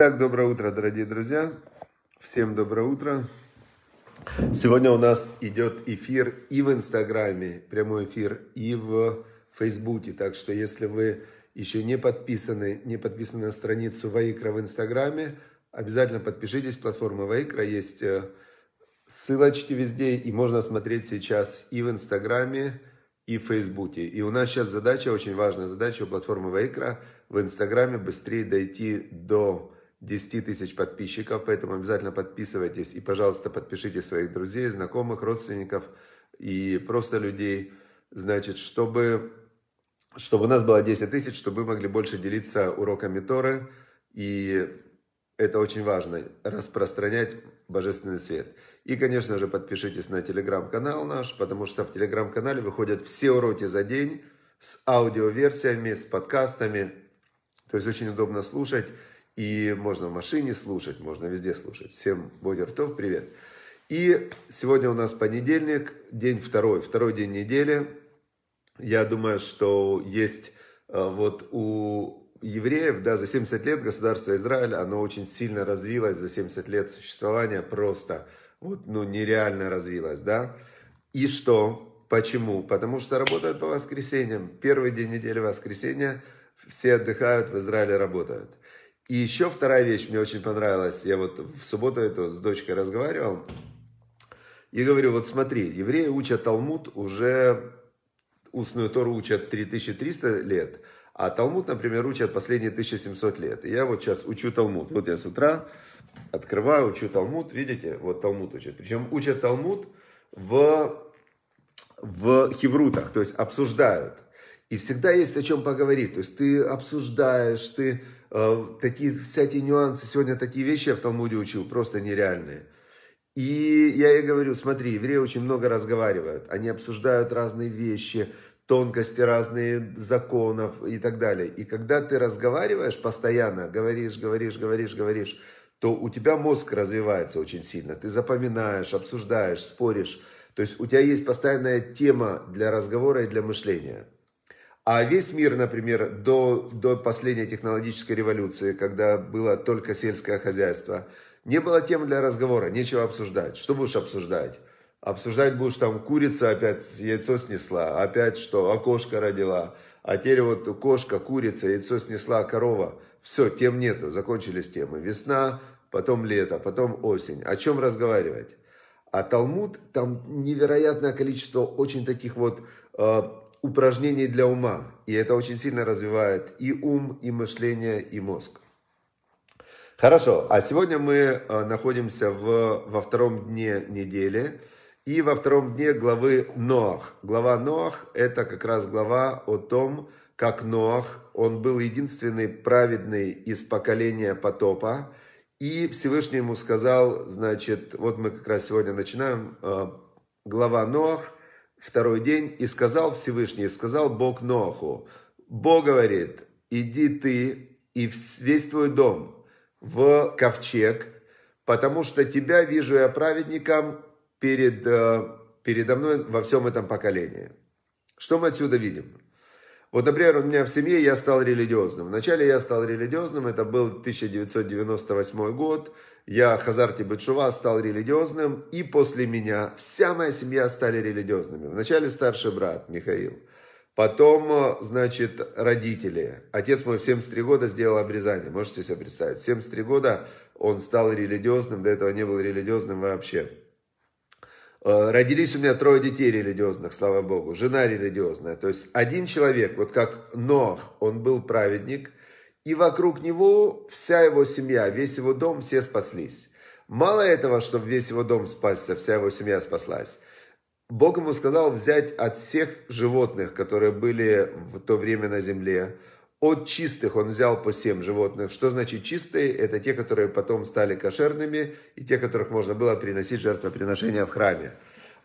Так, доброе утро, дорогие друзья. Всем доброе утро. Сегодня у нас идет эфир и в Инстаграме, прямой эфир, и в Фейсбуке. Так что, если вы еще не подписаны, не подписаны на страницу Ваикра в Инстаграме, обязательно подпишитесь. Платформа Ваикра есть э, ссылочки везде, и можно смотреть сейчас и в Инстаграме, и в Фейсбуке. И у нас сейчас задача, очень важная задача у платформы Ваикра в Инстаграме быстрее дойти до 10 тысяч подписчиков, поэтому обязательно подписывайтесь и, пожалуйста, подпишите своих друзей, знакомых, родственников и просто людей. Значит, чтобы, чтобы у нас было 10 тысяч, чтобы вы могли больше делиться уроками Торы, и это очень важно, распространять божественный свет. И, конечно же, подпишитесь на телеграм-канал наш, потому что в телеграм-канале выходят все уроки за день с аудиоверсиями, с подкастами. То есть очень удобно слушать. И можно в машине слушать, можно везде слушать. Всем Бодя привет. И сегодня у нас понедельник, день второй, второй день недели. Я думаю, что есть э, вот у евреев, да, за 70 лет государство Израиль, оно очень сильно развилось за 70 лет существования, просто вот, ну, нереально развилось, да. И что? Почему? Потому что работают по воскресеньям. Первый день недели воскресенья все отдыхают, в Израиле работают. И еще вторая вещь мне очень понравилась. Я вот в субботу эту с дочкой разговаривал. И говорю, вот смотри, евреи учат Талмуд уже, устную Тору учат 3300 лет, а Талмуд, например, учат последние 1700 лет. И я вот сейчас учу Талмуд. Вот я с утра открываю, учу Талмуд. Видите, вот Талмуд учат. Причем учат Талмуд в, в хеврутах, то есть обсуждают. И всегда есть о чем поговорить. То есть ты обсуждаешь, ты Э, такие всякие нюансы. Сегодня такие вещи я в Талмуде учил, просто нереальные. И я ей говорю, смотри, евреи очень много разговаривают, они обсуждают разные вещи, тонкости разные законов и так далее. И когда ты разговариваешь постоянно, говоришь, говоришь, говоришь, говоришь, то у тебя мозг развивается очень сильно. Ты запоминаешь, обсуждаешь, споришь. То есть у тебя есть постоянная тема для разговора и для мышления. А весь мир, например, до, до последней технологической революции, когда было только сельское хозяйство, не было тем для разговора, нечего обсуждать. Что будешь обсуждать? Обсуждать будешь там курица опять яйцо снесла, опять что, окошко родила, а теперь вот кошка, курица, яйцо снесла, корова. Все, тем нету, закончились темы. Весна, потом лето, потом осень. О чем разговаривать? А Талмуд, там невероятное количество очень таких вот э, упражнений для ума. И это очень сильно развивает и ум, и мышление, и мозг. Хорошо, а сегодня мы э, находимся в, во втором дне недели. И во втором дне главы Ноах. Глава Ноах – это как раз глава о том, как Ноах, он был единственный праведный из поколения потопа. И Всевышний ему сказал, значит, вот мы как раз сегодня начинаем, э, глава Ноах – второй день, и сказал Всевышний, сказал Бог Ноаху. Бог говорит, иди ты и весь твой дом в ковчег, потому что тебя вижу я праведником перед, э, передо мной во всем этом поколении. Что мы отсюда видим? Вот, например, у меня в семье я стал религиозным. Вначале я стал религиозным, это был 1998 год, я Хазарти Бетшува стал религиозным, и после меня вся моя семья стали религиозными. Вначале старший брат Михаил, потом, э, значит, родители. Отец мой в 73 года сделал обрезание, можете себе представить. В 73 года он стал религиозным, до этого не был религиозным вообще. Э, родились у меня трое детей религиозных, слава богу, жена религиозная. То есть один человек, вот как Нох, он был праведник – и вокруг него вся его семья, весь его дом, все спаслись. Мало этого, чтобы весь его дом спасся, вся его семья спаслась. Бог ему сказал взять от всех животных, которые были в то время на земле, от чистых он взял по семь животных. Что значит чистые? Это те, которые потом стали кошерными, и те, которых можно было приносить жертвоприношения в храме.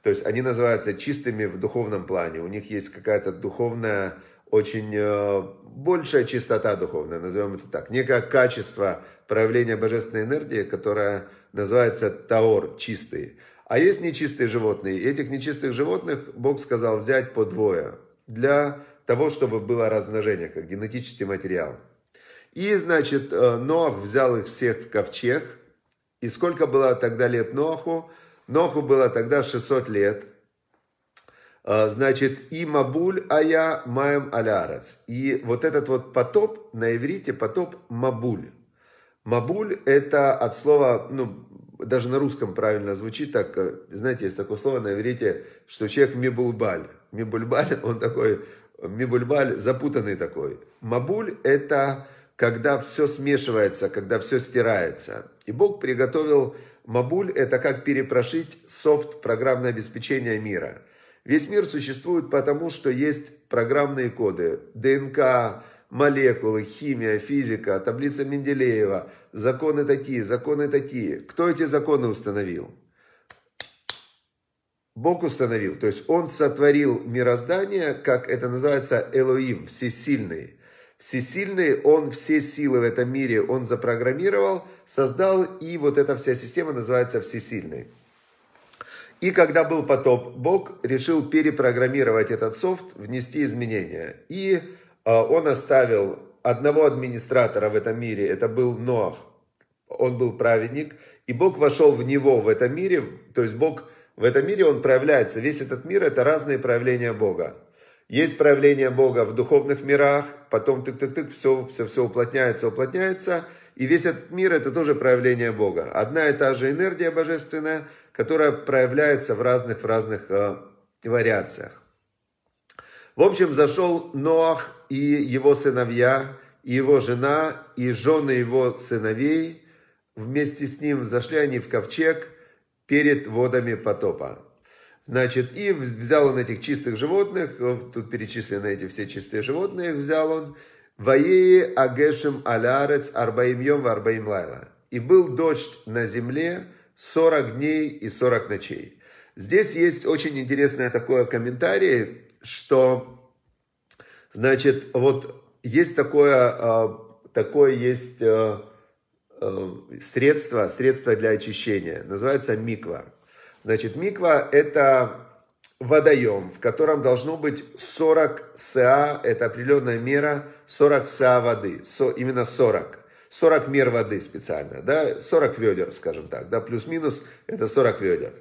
То есть они называются чистыми в духовном плане. У них есть какая-то духовная очень э, большая чистота духовная, назовем это так, некое качество проявления божественной энергии, которая называется таор, чистые. А есть нечистые животные. И этих нечистых животных Бог сказал взять по двое для того, чтобы было размножение, как генетический материал. И, значит, э, Ноах взял их всех в ковчег. И сколько было тогда лет Ноаху? Ноху было тогда 600 лет. А, значит, и мабуль а я маем алярац. И вот этот вот потоп, на иврите потоп мабуль. Мабуль это от слова, ну, даже на русском правильно звучит так, э, знаете, есть такое слово на иврите, что человек мебульбаль. Мебульбаль, он такой, мебульбаль запутанный такой. Мабуль это когда все смешивается, когда все стирается. И Бог приготовил мабуль, это как перепрошить софт программное обеспечение мира – Весь мир существует потому, что есть программные коды, ДНК, молекулы, химия, физика, таблица Менделеева, законы такие, законы такие. Кто эти законы установил? Бог установил, то есть Он сотворил мироздание, как это называется, Элоим, всесильный. Всесильный, Он все силы в этом мире, Он запрограммировал, создал, и вот эта вся система называется всесильной. И когда был потоп, Бог решил перепрограммировать этот софт, внести изменения. И а, он оставил одного администратора в этом мире, это был Ноах. Он был праведник, и Бог вошел в него в этом мире, то есть Бог в этом мире, он проявляется. Весь этот мир – это разные проявления Бога. Есть проявление Бога в духовных мирах, потом тык-тык-тык, все, все, все уплотняется, уплотняется. И весь этот мир – это тоже проявление Бога. Одна и та же энергия божественная – которая проявляется в разных, в разных э, вариациях. В общем, зашел Ноах и его сыновья, и его жена, и жены его сыновей. Вместе с ним зашли они в ковчег перед водами потопа. Значит, и взял он этих чистых животных, э, тут перечислены эти все чистые животные, взял он, Ваеи агешем алярец арбаимьем в лайла. И был дождь на земле 40 дней и 40 ночей. Здесь есть очень интересное такое комментарий, что, значит, вот есть такое, а, такое есть а, а, средство, средство для очищения, называется миква. Значит, миква – это водоем, в котором должно быть 40 СА, это определенная мера, 40 СА воды, со, именно 40. 40 мер воды специально, да, 40 ведер, скажем так, да, плюс-минус это 40 ведер.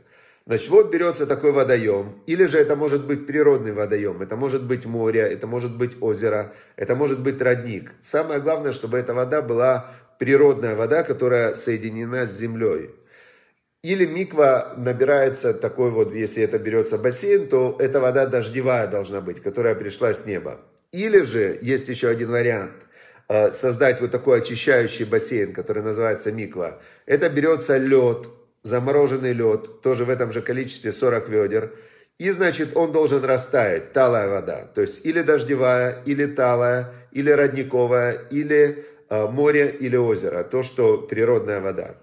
Значит, вот берется такой водоем, или же это может быть природный водоем, это может быть море, это может быть озеро, это может быть родник. Самое главное, чтобы эта вода была природная вода, которая соединена с землей. Или миква набирается такой вот, если это берется бассейн, то эта вода дождевая должна быть, которая пришла с неба. Или же есть еще один вариант – Э, создать вот такой очищающий бассейн, который называется миква. Это берется лед, замороженный лед, тоже в этом же количестве 40 ведер. И, значит, он должен растаять, талая вода. То есть или дождевая, или талая, или родниковая, или э, море, или озеро. То, что природная вода.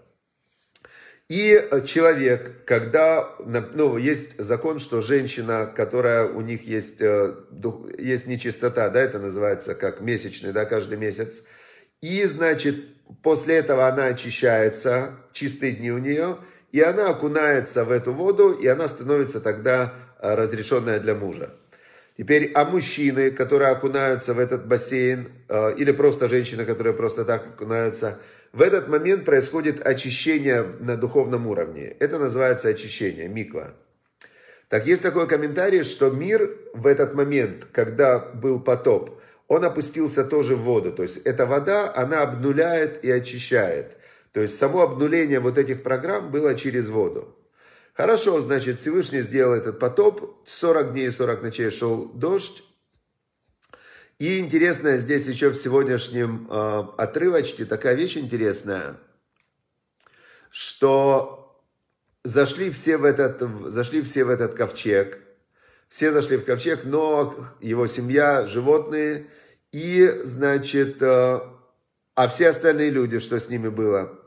И э, человек, когда, ну, есть закон, что женщина, которая у них есть, э, есть нечистота, да, это называется как месячный, да, каждый месяц. И, значит, после этого она очищается, чистые дни у нее, и она окунается в эту воду, и она становится тогда э, разрешенная для мужа. Теперь, а мужчины, которые окунаются в этот бассейн, или просто женщины, которые просто так окунаются – в этот момент происходит очищение на духовном уровне. Это называется очищение, миква. Так есть такой комментарий, что мир в этот момент, когда был потоп, он опустился тоже в воду. То есть эта вода, она обнуляет и очищает. То есть само обнуление вот этих программ было через воду. Хорошо, значит, Всевышний сделал этот потоп. 40 дней и 40 ночей шел дождь. И интересная здесь еще в сегодняшнем э, отрывочке такая вещь интересная, что зашли все в этот, зашли все в этот ковчег, все зашли в ковчег, но его семья, животные, и, значит, э, а все остальные люди, что с ними было.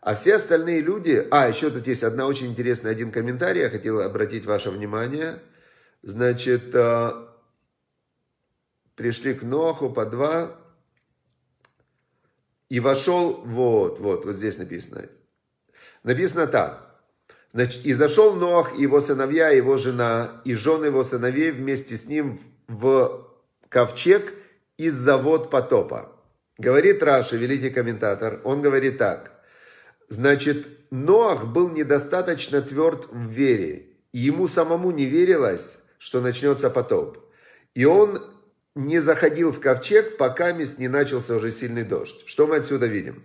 А все остальные люди... А, еще тут есть одна очень интересная, один комментарий, я хотел обратить ваше внимание. Значит, э, пришли к Ноху по два, и вошел, вот, вот, вот здесь написано. Написано так. Значит, и зашел Нох, его сыновья, его жена, и жены его сыновей вместе с ним в ковчег из завод потопа. Говорит Раши великий комментатор, он говорит так. Значит, Ноах был недостаточно тверд в вере, и ему самому не верилось, что начнется потоп. И он не заходил в ковчег, пока мест не начался уже сильный дождь. Что мы отсюда видим?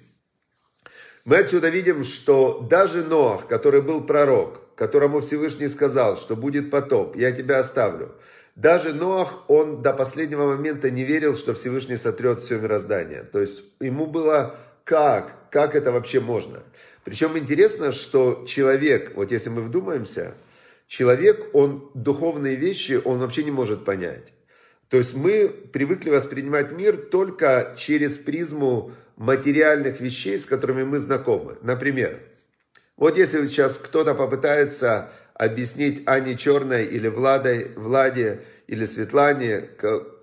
Мы отсюда видим, что даже Ноах, который был пророк, которому Всевышний сказал, что будет потоп, я тебя оставлю. Даже Ноах, он до последнего момента не верил, что Всевышний сотрет все мироздание. То есть ему было как, как это вообще можно. Причем интересно, что человек, вот если мы вдумаемся, человек, он духовные вещи, он вообще не может понять. То есть мы привыкли воспринимать мир только через призму материальных вещей, с которыми мы знакомы. Например, вот если сейчас кто-то попытается объяснить Ане Черной или Владе, Владе или Светлане,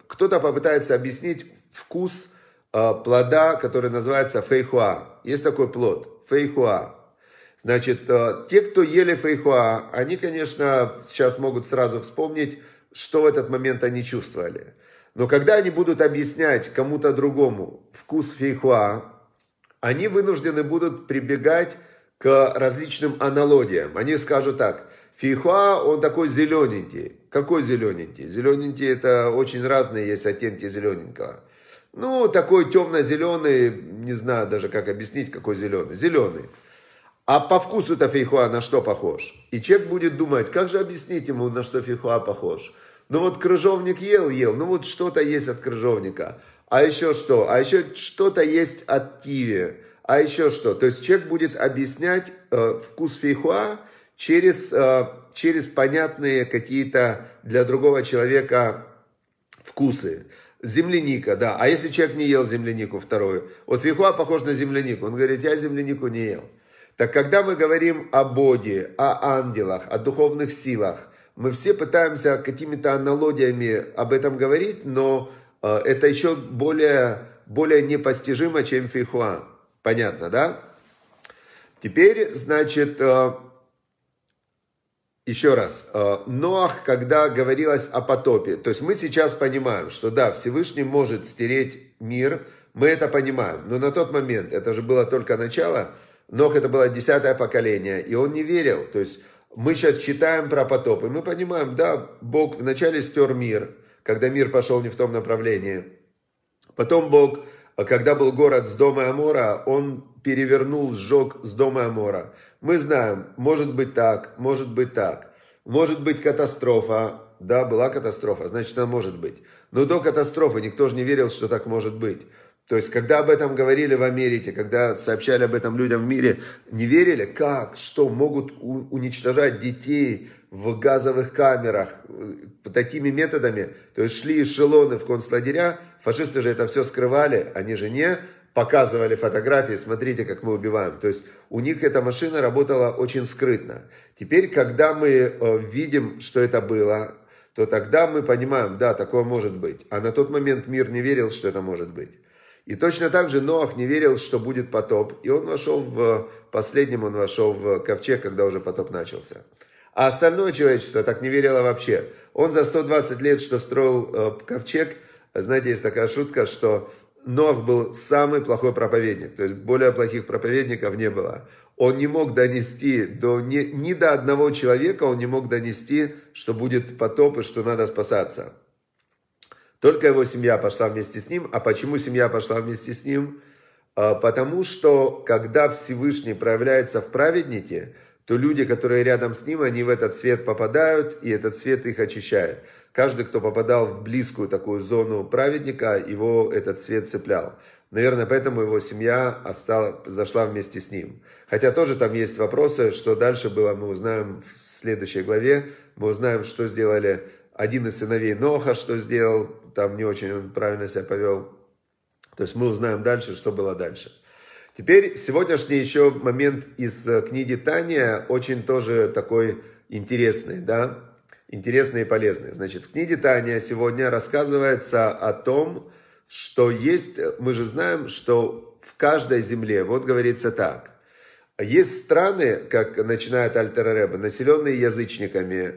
кто-то попытается объяснить вкус э, плода, который называется фейхуа. Есть такой плод, фейхуа. Значит, э, те, кто ели фейхуа, они, конечно, сейчас могут сразу вспомнить что в этот момент они чувствовали. Но когда они будут объяснять кому-то другому вкус фейхуа, они вынуждены будут прибегать к различным аналогиям. Они скажут так, фейхуа, он такой зелененький. Какой зелененький? Зелененький это очень разные есть оттенки зелененького. Ну, такой темно-зеленый, не знаю даже, как объяснить, какой зеленый. Зеленый. А по вкусу-то фейхуа на что похож? И человек будет думать, как же объяснить ему, на что фейхуа похож? Ну вот крыжовник ел, ел, ну вот что-то есть от крыжовника. А еще что? А еще что-то есть от киви. А еще что? То есть человек будет объяснять э, вкус фейхуа через, э, через понятные какие-то для другого человека вкусы. Земляника, да. А если человек не ел землянику вторую? Вот фейхуа похож на землянику. Он говорит, я землянику не ел. Так когда мы говорим о Боге, о ангелах, о духовных силах – мы все пытаемся какими-то аналогиями об этом говорить, но э, это еще более, более непостижимо, чем фейхуа. Понятно, да? Теперь, значит, э, еще раз, э, Ноах, когда говорилось о потопе, то есть мы сейчас понимаем, что да, Всевышний может стереть мир, мы это понимаем, но на тот момент, это же было только начало, Нох это было десятое поколение, и он не верил, то есть мы сейчас читаем про потоп, и мы понимаем, да, Бог вначале стер мир, когда мир пошел не в том направлении. Потом Бог, а когда был город с дома Амора, он перевернул, сжег с дома Амора. Мы знаем, может быть так, может быть так. Может быть катастрофа, да, была катастрофа, значит, она может быть. Но до катастрофы никто же не верил, что так может быть. То есть, когда об этом говорили в Америке, когда сообщали об этом людям в мире, не верили, как, что могут уничтожать детей в газовых камерах э, такими методами. То есть, шли эшелоны в концлагеря, фашисты же это все скрывали, они же не показывали фотографии, смотрите, как мы убиваем. То есть, у них эта машина работала очень скрытно. Теперь, когда мы э, видим, что это было, то тогда мы понимаем, да, такое может быть. А на тот момент мир не верил, что это может быть. И точно так же Ноах не верил, что будет потоп. И он вошел в... Последним он вошел в ковчег, когда уже потоп начался. А остальное человечество так не верило вообще. Он за 120 лет, что строил э, ковчег, знаете, есть такая шутка, что Нох был самый плохой проповедник. То есть более плохих проповедников не было. Он не мог донести до, ни, ни до одного человека, он не мог донести, что будет потоп и что надо спасаться. Только его семья пошла вместе с ним. А почему семья пошла вместе с ним? А, потому что, когда Всевышний проявляется в праведнике, то люди, которые рядом с ним, они в этот свет попадают, и этот свет их очищает. Каждый, кто попадал в близкую такую зону праведника, его этот свет цеплял. Наверное, поэтому его семья остала, зашла вместе с ним. Хотя тоже там есть вопросы, что дальше было, мы узнаем в следующей главе. Мы узнаем, что сделали один из сыновей Ноха, что сделал, там не очень правильно себя повел. То есть мы узнаем дальше, что было дальше. Теперь сегодняшний еще момент из э, книги Таня очень тоже такой интересный, да, интересный и полезный. Значит, в книге Тания сегодня рассказывается о том, что есть, э, мы же знаем, что в каждой земле, вот говорится так, есть страны, как начинает Альтер Рэбе, населенные язычниками,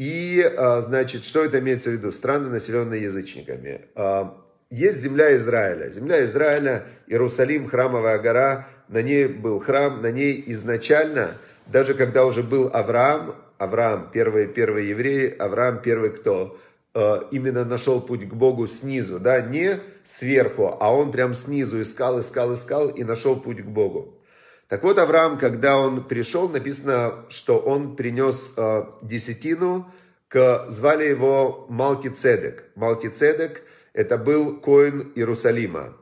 и, а, значит, что это имеется в виду? Страны, населенные язычниками. А, есть земля Израиля. Земля Израиля, Иерусалим, храмовая гора, на ней был храм, на ней изначально, даже когда уже был Авраам, Авраам, первый первый еврей, Авраам первый кто? А, именно нашел путь к Богу снизу, да, не сверху, а он прям снизу искал, искал, искал и нашел путь к Богу. Так вот, Авраам, когда он пришел, написано, что он принес э, десятину, к, звали его Малкицедек. Малкицедек – это был коин Иерусалима.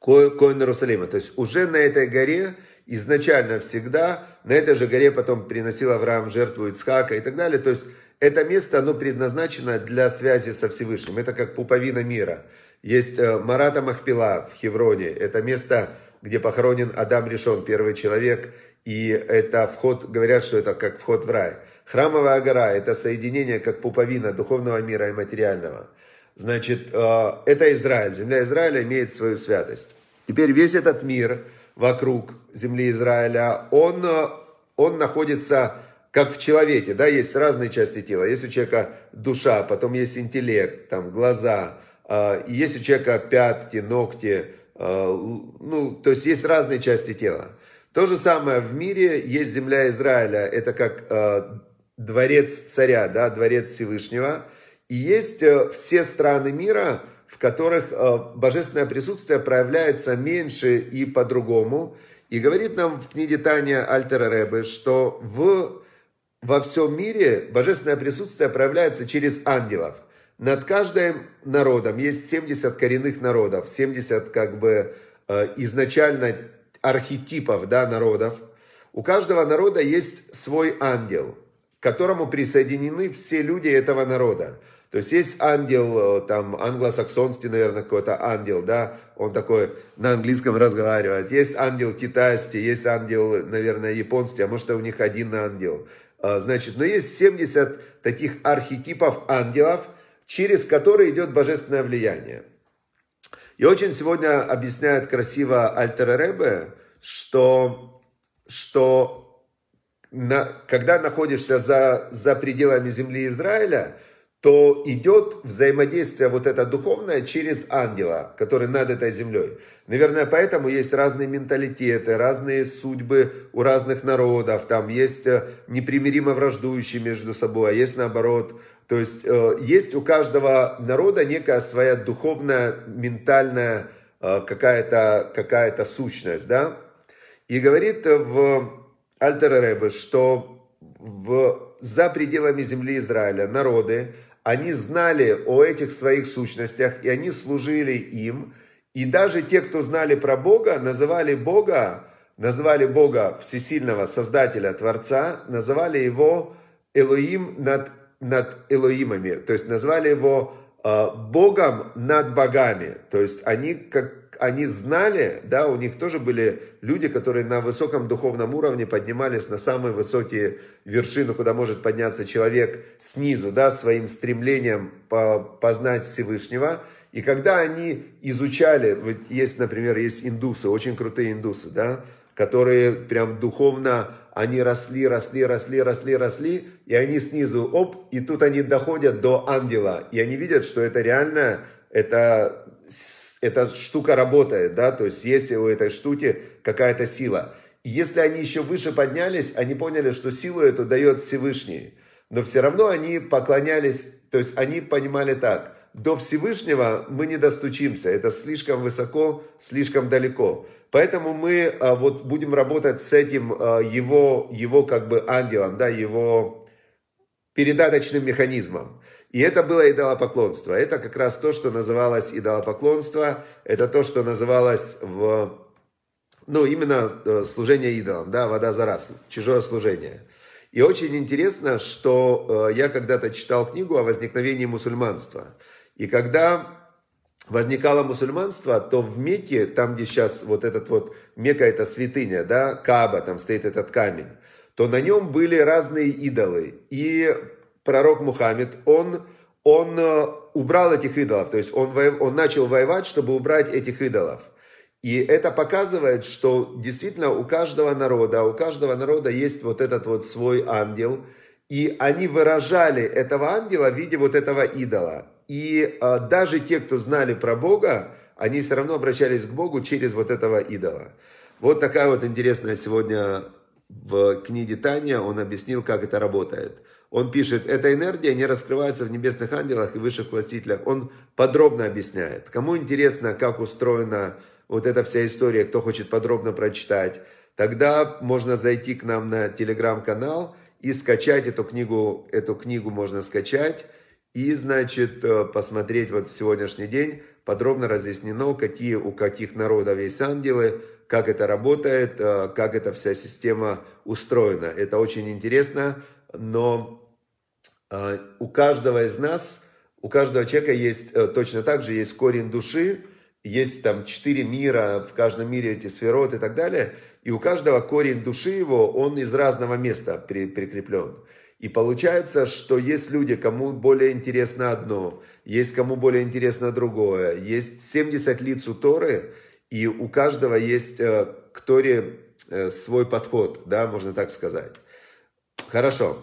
Ко, коин Иерусалима. То есть уже на этой горе изначально всегда, на этой же горе потом приносил Авраам жертву Ицхака и так далее. То есть это место, оно предназначено для связи со Всевышним. Это как пуповина мира. Есть э, Марата Махпила в Хевроне. Это место, где похоронен Адам Ришон первый человек, и это вход, говорят, что это как вход в рай. Храмовая гора – это соединение как пуповина духовного мира и материального. Значит, э, это Израиль, земля Израиля имеет свою святость. Теперь весь этот мир вокруг земли Израиля, он, э, он находится как в человеке, да, есть разные части тела. Есть у человека душа, потом есть интеллект, там, глаза, э, есть у человека пятки, ногти, Э, ну, то есть есть разные части тела. То же самое в мире есть земля Израиля, это как э, дворец царя, да, дворец Всевышнего. И есть э, все страны мира, в которых э, божественное присутствие проявляется меньше и по-другому. И говорит нам в книге Таня Альтера Рэбе, что в, во всем мире божественное присутствие проявляется через ангелов – над каждым народом есть 70 коренных народов, 70 как бы э, изначально архетипов да, народов. У каждого народа есть свой ангел, к которому присоединены все люди этого народа. То есть есть ангел, э, там англосаксонский, наверное, какой-то ангел, да, он такой на английском разговаривает. Есть ангел китайский, есть ангел, наверное, японский, а может, у них один ангел. А, значит, но есть 70 таких архетипов ангелов – через который идет божественное влияние. И очень сегодня объясняет красиво Альтер Ребе, что, что на, когда находишься за, за пределами земли Израиля – то идет взаимодействие вот это духовное через ангела, который над этой землей. Наверное, поэтому есть разные менталитеты, разные судьбы у разных народов. Там есть э, непримиримо враждующие между собой, а есть наоборот. То есть э, есть у каждого народа некая своя духовная, ментальная э, какая-то какая сущность. Да? И говорит в Альтер Ребе, что в, за пределами земли Израиля народы, они знали о этих своих сущностях, и они служили им. И даже те, кто знали про Бога, называли Бога, называли Бога всесильного Создателя, Творца, называли его Элоим над, над Элоимами, то есть назвали его э, Богом над богами. То есть они как они знали, да, у них тоже были люди, которые на высоком духовном уровне поднимались на самые высокие вершины, куда может подняться человек снизу, да, своим стремлением познать Всевышнего. И когда они изучали, вот есть, например, есть индусы, очень крутые индусы, да, которые прям духовно, они росли, росли, росли, росли, росли, и они снизу, оп, и тут они доходят до ангела, и они видят, что это реально, это эта штука работает, да, то есть есть у этой штуки какая-то сила. И если они еще выше поднялись, они поняли, что силу эту дает Всевышний. Но все равно они поклонялись, то есть они понимали так, до Всевышнего мы не достучимся, это слишком высоко, слишком далеко. Поэтому мы а, вот будем работать с этим а, его, его как бы ангелом, да, его передаточным механизмом. И это было идолопоклонство. Это как раз то, что называлось идолопоклонство. Это то, что называлось в... Ну, именно э, служение идолам, да, вода за раз, чужое служение. И очень интересно, что э, я когда-то читал книгу о возникновении мусульманства. И когда возникало мусульманство, то в Мекке, там, где сейчас вот этот вот, Мека это святыня, да, Каба, там стоит этот камень, то на нем были разные идолы. И пророк Мухаммед, он, он э, убрал этих идолов, то есть он, он начал воевать, чтобы убрать этих идолов. И это показывает, что действительно у каждого народа, у каждого народа есть вот этот вот свой ангел, и они выражали этого ангела в виде вот этого идола. И э, даже те, кто знали про Бога, они все равно обращались к Богу через вот этого идола. Вот такая вот интересная сегодня в книге Таня, он объяснил, как это работает. Он пишет, эта энергия не раскрывается в небесных ангелах и высших властителях. Он подробно объясняет. Кому интересно, как устроена вот эта вся история, кто хочет подробно прочитать, тогда можно зайти к нам на телеграм-канал и скачать эту книгу. Эту книгу можно скачать и, значит, э, посмотреть вот в сегодняшний день. Подробно разъяснено, какие у каких народов есть ангелы, как это работает, э, как эта вся система устроена. Это очень интересно но э, у каждого из нас, у каждого человека есть э, точно так же, есть корень души, есть там четыре мира, в каждом мире эти сферот и так далее, и у каждого корень души его, он из разного места при, прикреплен. И получается, что есть люди, кому более интересно одно, есть кому более интересно другое, есть 70 лиц у Торы, и у каждого есть э, к Торе э, свой подход, да, можно так сказать. Хорошо.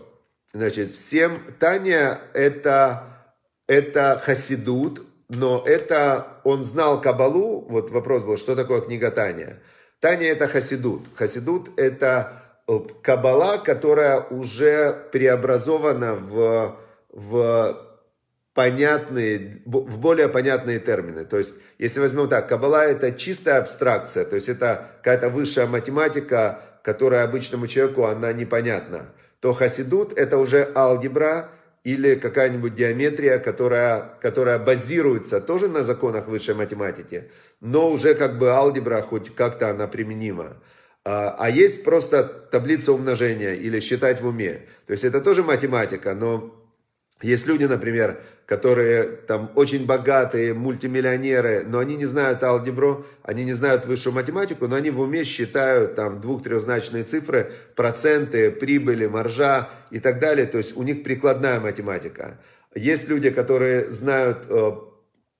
Значит, всем Таня это, это хасидут, но это он знал Кабалу. Вот вопрос был, что такое книга Таня? Таня это хасидут. Хасидут это э, Кабала, которая уже преобразована в, в понятные, в более понятные термины. То есть, если возьмем так, Кабала это чистая абстракция, то есть это какая-то высшая математика, которая обычному человеку, она непонятна то хасидут – это уже алгебра или какая-нибудь геометрия, которая, которая базируется тоже на законах высшей математики, но уже как бы алгебра, хоть как-то она применима. А, а есть просто таблица умножения или считать в уме. То есть это тоже математика, но есть люди, например, которые там очень богатые, мультимиллионеры, но они не знают алгебру, они не знают высшую математику, но они в уме считают там двух-трехзначные цифры, проценты, прибыли, маржа и так далее. То есть у них прикладная математика. Есть люди, которые знают э,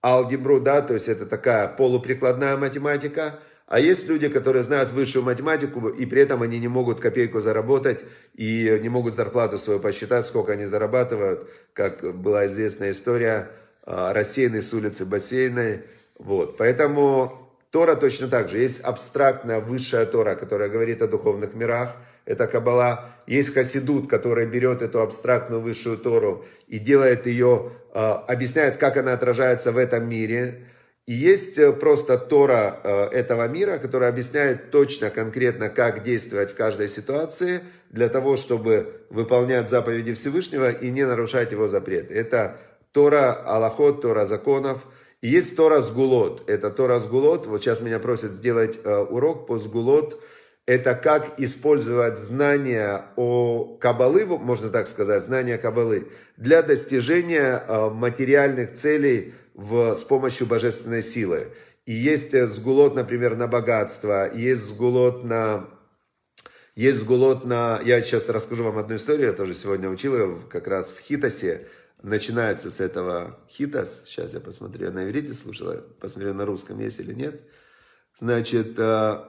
алгебру, да, то есть это такая полуприкладная математика – а есть люди, которые знают высшую математику, и при этом они не могут копейку заработать, и не могут зарплату свою посчитать, сколько они зарабатывают, как была известная история, а, рассеянный с улицы бассейной. Вот. Поэтому Тора точно так же. Есть абстрактная высшая Тора, которая говорит о духовных мирах, это Кабала. Есть Хасидут, который берет эту абстрактную высшую Тору и делает ее, а, объясняет, как она отражается в этом мире. И есть э, просто Тора э, этого мира, которая объясняет точно, конкретно, как действовать в каждой ситуации для того, чтобы выполнять заповеди Всевышнего и не нарушать его запреты. Это Тора Аллахот, Тора законов. И есть Тора Сгулот. Это Тора Сгулот. Вот сейчас меня просят сделать э, урок по Сгулот. Это как использовать знания о Кабалы, можно так сказать, знания Кабалы, для достижения материальных целей – в, с помощью божественной силы. И есть э, сгулот, например, на богатство, есть сгулот на... Есть сгулот на... Я сейчас расскажу вам одну историю, я тоже сегодня учил ее как раз в Хитосе. Начинается с этого Хитос. Сейчас я посмотрю, я на иврите слушала, посмотрю, на русском есть или нет. Значит, э,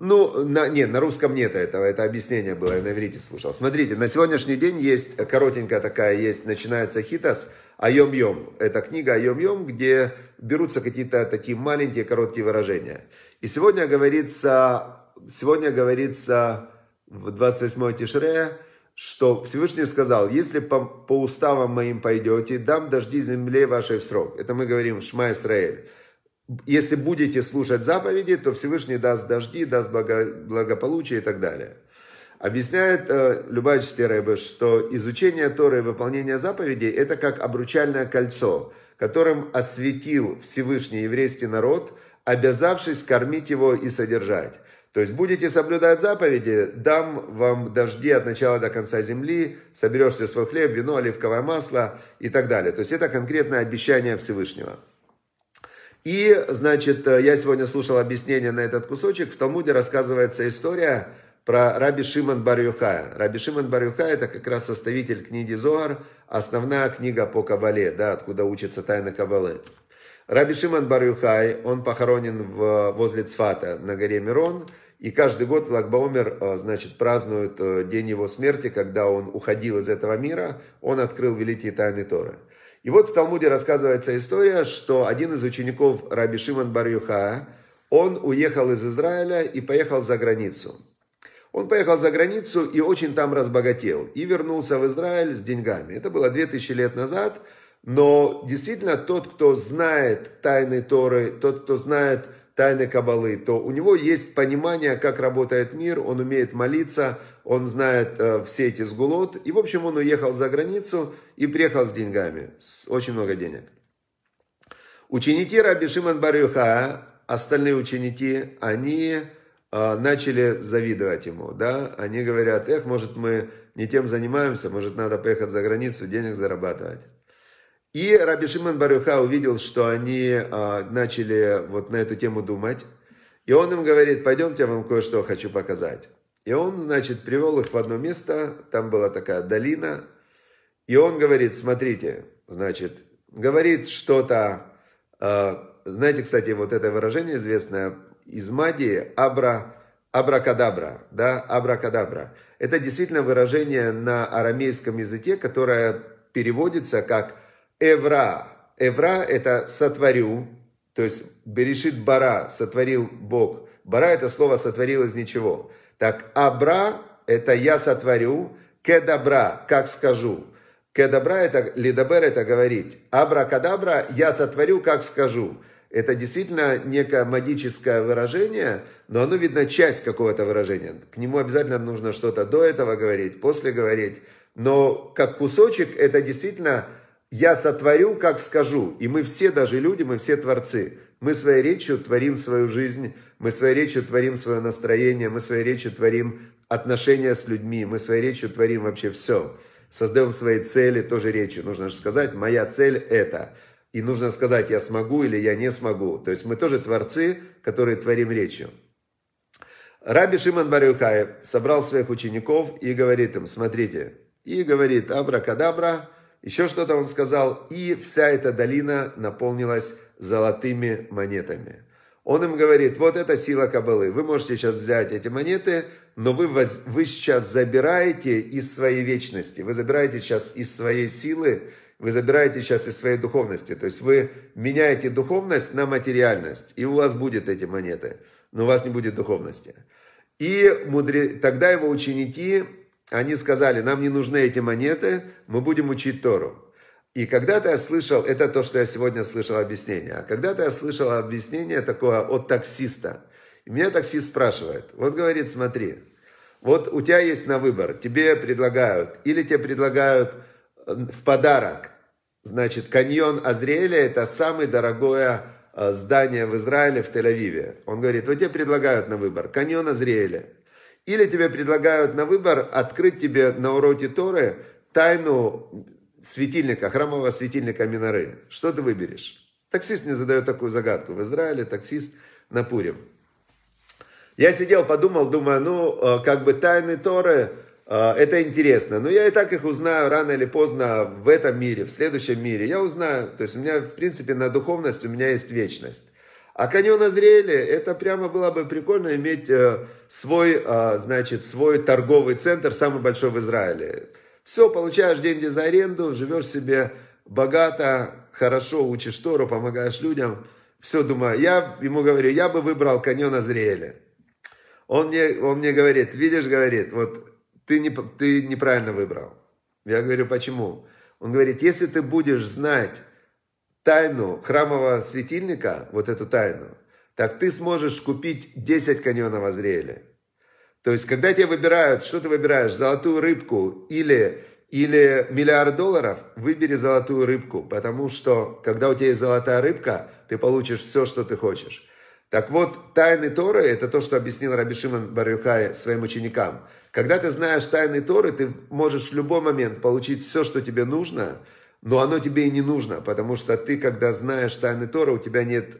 ну, на, нет, на русском нет этого, это объяснение было, я на иврите слушал. Смотрите, на сегодняшний день есть, коротенькая такая есть, начинается хитас «Айом-йом». Это книга «Айом-йом», где берутся какие-то такие маленькие короткие выражения. И сегодня говорится, сегодня говорится в 28-й Тишре, что Всевышний сказал, если по, по уставам моим пойдете, дам дожди земле вашей в срок. Это мы говорим в Шма Исраэль если будете слушать заповеди, то Всевышний даст дожди, даст благополучие и так далее. Объясняет э, Любавичский Рэбе, что изучение Торы и выполнение заповедей – это как обручальное кольцо, которым осветил Всевышний еврейский народ, обязавшись кормить его и содержать. То есть будете соблюдать заповеди, дам вам дожди от начала до конца земли, соберешь свой хлеб, вино, оливковое масло и так далее. То есть это конкретное обещание Всевышнего. И, значит, э, я сегодня слушал объяснение на этот кусочек. В Талмуде рассказывается история про Раби Шимон Барюхая. Раби Шимон Барюхая – это как раз составитель книги Зоар, основная книга по Кабале, да, откуда учится тайна Кабалы. Раби Шимон Барюхай, он похоронен в, возле Цфата на горе Мирон, и каждый год Лагбаумер, э, значит, празднует э, день его смерти, когда он уходил из этого мира, он открыл великие тайны Торы. И вот в Талмуде рассказывается история, что один из учеников Раби Шимон бар он уехал из Израиля и поехал за границу. Он поехал за границу и очень там разбогател. И вернулся в Израиль с деньгами. Это было 2000 лет назад. Но действительно тот, кто знает тайны Торы, тот, кто знает тайны Кабалы, то у него есть понимание, как работает мир, он умеет молиться, он знает э, все эти сгулот. И, в общем, он уехал за границу и приехал с деньгами, с очень много денег. Ученики Раби Шимон Барюха, остальные ученики, они э, начали завидовать ему, да, они говорят, эх, может, мы не тем занимаемся, может, надо поехать за границу, денег зарабатывать. И Раби Шимон Барюха увидел, что они э, начали вот на эту тему думать, и он им говорит, пойдемте, я вам кое-что хочу показать. И он, значит, привел их в одно место, там была такая долина, и он говорит, смотрите, значит, говорит что-то, э, знаете, кстати, вот это выражение известное из магии, абра, абракадабра, да, абракадабра. Это действительно выражение на арамейском языке, которое переводится как «эвра». «Эвра» – это «сотворю», то есть «берешит бара», «сотворил Бог». «Бара» – это слово «сотворил из ничего». Так, Абра – это я сотворю, кедабра – как скажу. Кедабра – это, лидабер – это говорить. Абра-кадабра – я сотворю, как скажу. Это действительно некое магическое выражение, но оно, видно, часть какого-то выражения. К нему обязательно нужно что-то до этого говорить, после говорить. Но как кусочек это действительно «я сотворю, как скажу». И мы все, даже люди, мы все творцы. Мы своей речью творим свою жизнь, мы своей речью творим свое настроение, мы своей речью творим отношения с людьми, мы своей речью творим вообще все. Создаем свои цели тоже речью. Нужно же сказать, моя цель это. И нужно сказать, я смогу или я не смогу. То есть мы тоже творцы, которые творим речью. Раби Шиман Барюхай собрал своих учеников и говорит им, смотрите, и говорит, абракадабра, еще что-то он сказал, и вся эта долина наполнилась золотыми монетами. Он им говорит, вот это сила кабалы, вы можете сейчас взять эти монеты, но вы, воз, вы сейчас забираете из своей вечности, вы забираете сейчас из своей силы, вы забираете сейчас из своей духовности. То есть вы меняете духовность на материальность, и у вас будут эти монеты, но у вас не будет духовности. И мудре... тогда его ученики, они сказали, нам не нужны эти монеты, мы будем учить Тору. И когда-то я слышал, это то, что я сегодня слышал объяснение, а когда-то я слышал объяснение такое от таксиста. И меня таксист спрашивает, вот говорит, смотри, вот у тебя есть на выбор, тебе предлагают, или тебе предлагают э, в подарок, значит, каньон Азриэля, это самое дорогое э, здание в Израиле, в Тель-Авиве. Он говорит, вот тебе предлагают на выбор каньон Азриэля, или тебе предлагают на выбор открыть тебе на уроке Торы тайну светильника, храмового светильника Миноры. Что ты выберешь? Таксист мне задает такую загадку. В Израиле таксист на Пурим. Я сидел, подумал, думаю, ну, э, как бы тайны Торы, э, это интересно. Но я и так их узнаю рано или поздно в этом мире, в следующем мире. Я узнаю, то есть у меня, в принципе, на духовность у меня есть вечность. А каньон Азриэли, это прямо было бы прикольно иметь э, свой, значит, свой торговый центр, самый большой в Израиле. Все, получаешь деньги за аренду, живешь себе богато, хорошо, учишь Тору, помогаешь людям. Все, думаю, я ему говорю, я бы выбрал каньона Азриэля. Он мне, он мне говорит, видишь, говорит, вот ты, не, ты неправильно выбрал. Я говорю, почему? Он говорит, если ты будешь знать тайну храмового светильника, вот эту тайну, так ты сможешь купить 10 каньонов Азриэля. То есть, когда тебе выбирают, что ты выбираешь, золотую рыбку или, или миллиард долларов, выбери золотую рыбку, потому что, когда у тебя есть золотая рыбка, ты получишь все, что ты хочешь. Так вот, тайны Торы – это то, что объяснил Раби Шимон Барюхай своим ученикам. Когда ты знаешь тайны Торы, ты можешь в любой момент получить все, что тебе нужно, но оно тебе и не нужно, потому что ты, когда знаешь тайны Торы, у тебя нет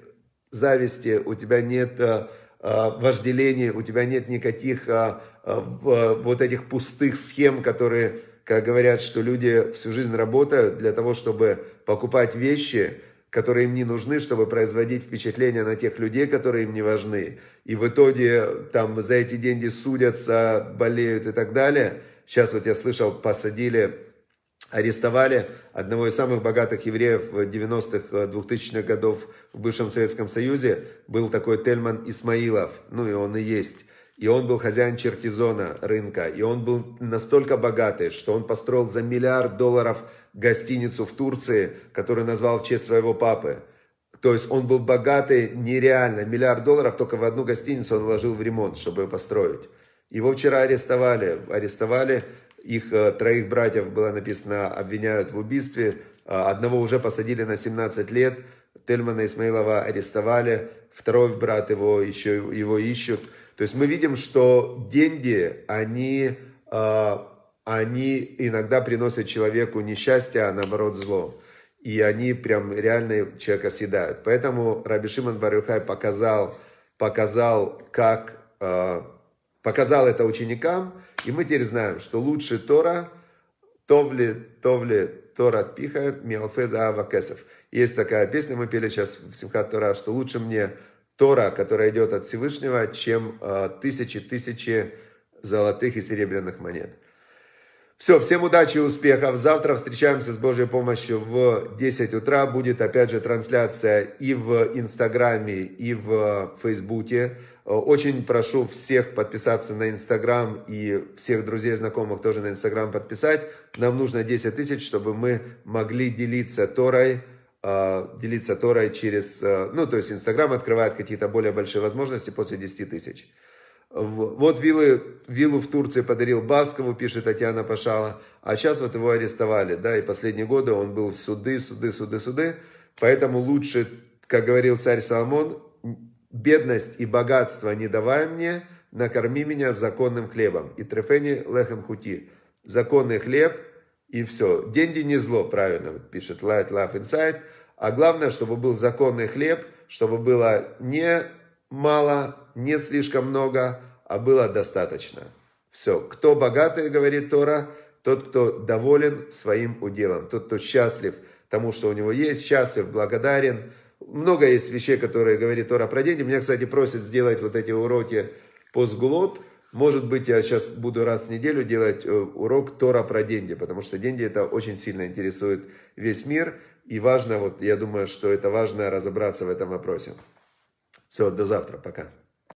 зависти, у тебя нет э, Э, вожделения, у тебя нет никаких э, э, вот этих пустых схем, которые, как говорят, что люди всю жизнь работают для того, чтобы покупать вещи, которые им не нужны, чтобы производить впечатление на тех людей, которые им не важны. И в итоге там за эти деньги судятся, болеют и так далее. Сейчас вот я слышал, посадили арестовали одного из самых богатых евреев 90-х, 2000-х э, годов в бывшем Советском Союзе. Был такой Тельман Исмаилов, ну и он и есть. И он был хозяин Черкизона рынка, и он был настолько богатый, что он построил за миллиард долларов гостиницу в Турции, которую назвал в честь своего папы. То есть он был богатый нереально. Миллиард долларов только в одну гостиницу он вложил в ремонт, чтобы ее построить. Его вчера арестовали. Арестовали их э, троих братьев было написано обвиняют в убийстве. Э, одного уже посадили на 17 лет. Тельмана Исмаилова арестовали. Второй брат его еще его ищут. То есть мы видим, что деньги, они, э, они иногда приносят человеку несчастье, а наоборот зло. И они прям реально человека съедают. Поэтому Раби Шимон Барюхай показал, показал как показал это ученикам, и мы теперь знаем, что лучше Тора, Товли, Товли, Тора Пиха, Миофеза Ава Кесов. Есть такая песня, мы пели сейчас в Симхат Тора, что лучше мне Тора, которая идет от Всевышнего, чем тысячи-тысячи а, золотых и серебряных монет. Все, всем удачи и успехов. Завтра встречаемся с Божьей помощью в 10 утра. Будет опять же трансляция и в Инстаграме, и в Фейсбуке. Э, очень прошу всех подписаться на Инстаграм и всех друзей и знакомых тоже на Инстаграм подписать. Нам нужно 10 тысяч, чтобы мы могли делиться Торой, э, делиться Торой через... Э, ну, то есть Инстаграм открывает какие-то более большие возможности после 10 тысяч. Вот виллы, виллу в Турции подарил Баскову, пишет Татьяна Пашала. А сейчас вот его арестовали, да, и последние годы он был в суды, суды, суды, суды. Поэтому лучше, как говорил царь Соломон, бедность и богатство не давай мне, накорми меня законным хлебом. И трефени лехем хути. Законный хлеб и все. Деньги не зло, правильно пишет Light Love Inside. А главное, чтобы был законный хлеб, чтобы было не мало, не слишком много, а было достаточно. Все. Кто богатый, говорит Тора, тот, кто доволен своим уделом, тот, кто счастлив тому, что у него есть, счастлив, благодарен – много есть вещей, которые говорит Тора про деньги. Меня, кстати, просят сделать вот эти уроки по сглот. Может быть, я сейчас буду раз в неделю делать э, урок Тора про деньги, потому что деньги это очень сильно интересует весь мир. И важно, вот я думаю, что это важно разобраться в этом вопросе. Все, до завтра, пока.